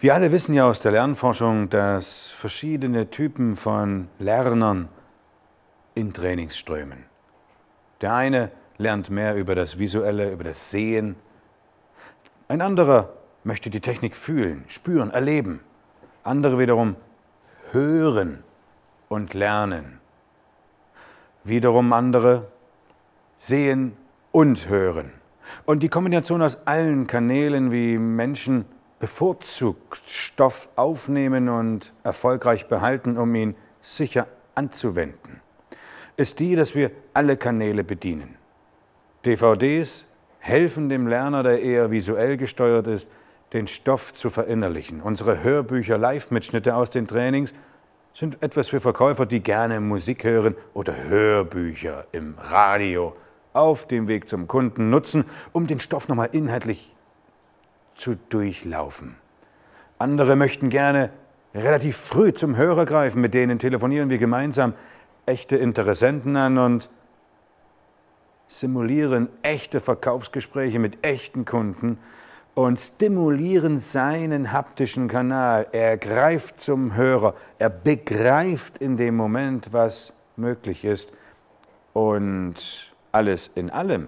Wir alle wissen ja aus der Lernforschung, dass verschiedene Typen von Lernern in Trainings strömen. Der eine lernt mehr über das Visuelle, über das Sehen. Ein anderer möchte die Technik fühlen, spüren, erleben. Andere wiederum hören und lernen. Wiederum andere sehen und hören. Und die Kombination aus allen Kanälen, wie Menschen bevorzugt Stoff aufnehmen und erfolgreich behalten, um ihn sicher anzuwenden, ist die, dass wir alle Kanäle bedienen. DVDs helfen dem Lerner, der eher visuell gesteuert ist, den Stoff zu verinnerlichen. Unsere Hörbücher, Live-Mitschnitte aus den Trainings sind etwas für Verkäufer, die gerne Musik hören oder Hörbücher im Radio auf dem Weg zum Kunden nutzen, um den Stoff nochmal inhaltlich zu durchlaufen. Andere möchten gerne relativ früh zum Hörer greifen, mit denen telefonieren wir gemeinsam echte Interessenten an und simulieren echte Verkaufsgespräche mit echten Kunden und stimulieren seinen haptischen Kanal. Er greift zum Hörer, er begreift in dem Moment, was möglich ist. Und alles in allem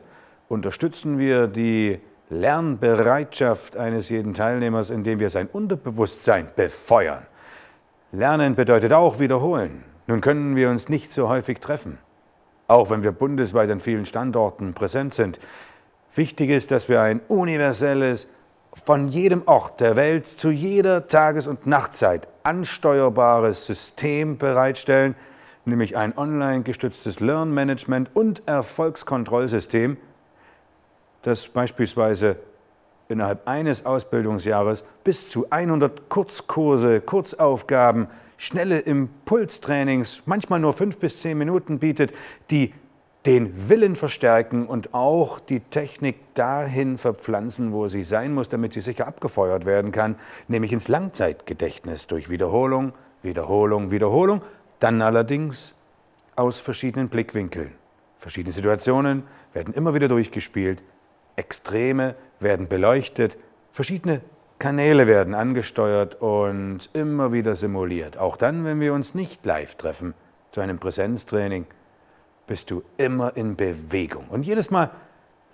unterstützen wir die Lernbereitschaft eines jeden Teilnehmers, indem wir sein Unterbewusstsein befeuern. Lernen bedeutet auch wiederholen. Nun können wir uns nicht so häufig treffen, auch wenn wir bundesweit an vielen Standorten präsent sind. Wichtig ist, dass wir ein universelles, von jedem Ort der Welt zu jeder Tages- und Nachtzeit ansteuerbares System bereitstellen, nämlich ein online gestütztes Lernmanagement und Erfolgskontrollsystem, dass beispielsweise innerhalb eines Ausbildungsjahres bis zu 100 Kurzkurse, Kurzaufgaben, schnelle Impulstrainings, manchmal nur fünf bis zehn Minuten bietet, die den Willen verstärken und auch die Technik dahin verpflanzen, wo sie sein muss, damit sie sicher abgefeuert werden kann, nämlich ins Langzeitgedächtnis durch Wiederholung, Wiederholung, Wiederholung, dann allerdings aus verschiedenen Blickwinkeln. Verschiedene Situationen werden immer wieder durchgespielt, Extreme werden beleuchtet, verschiedene Kanäle werden angesteuert und immer wieder simuliert. Auch dann, wenn wir uns nicht live treffen zu einem Präsenztraining, bist du immer in Bewegung. Und jedes Mal,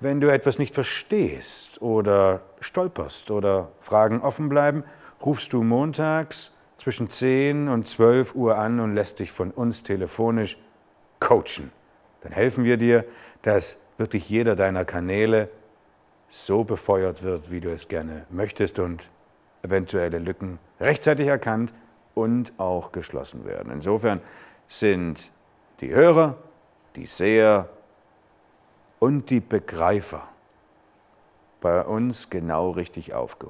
wenn du etwas nicht verstehst oder stolperst oder Fragen offen bleiben, rufst du montags zwischen 10 und 12 Uhr an und lässt dich von uns telefonisch coachen. Dann helfen wir dir, dass wirklich jeder deiner Kanäle so befeuert wird, wie du es gerne möchtest und eventuelle Lücken rechtzeitig erkannt und auch geschlossen werden. Insofern sind die Hörer, die Seher und die Begreifer bei uns genau richtig aufgehoben.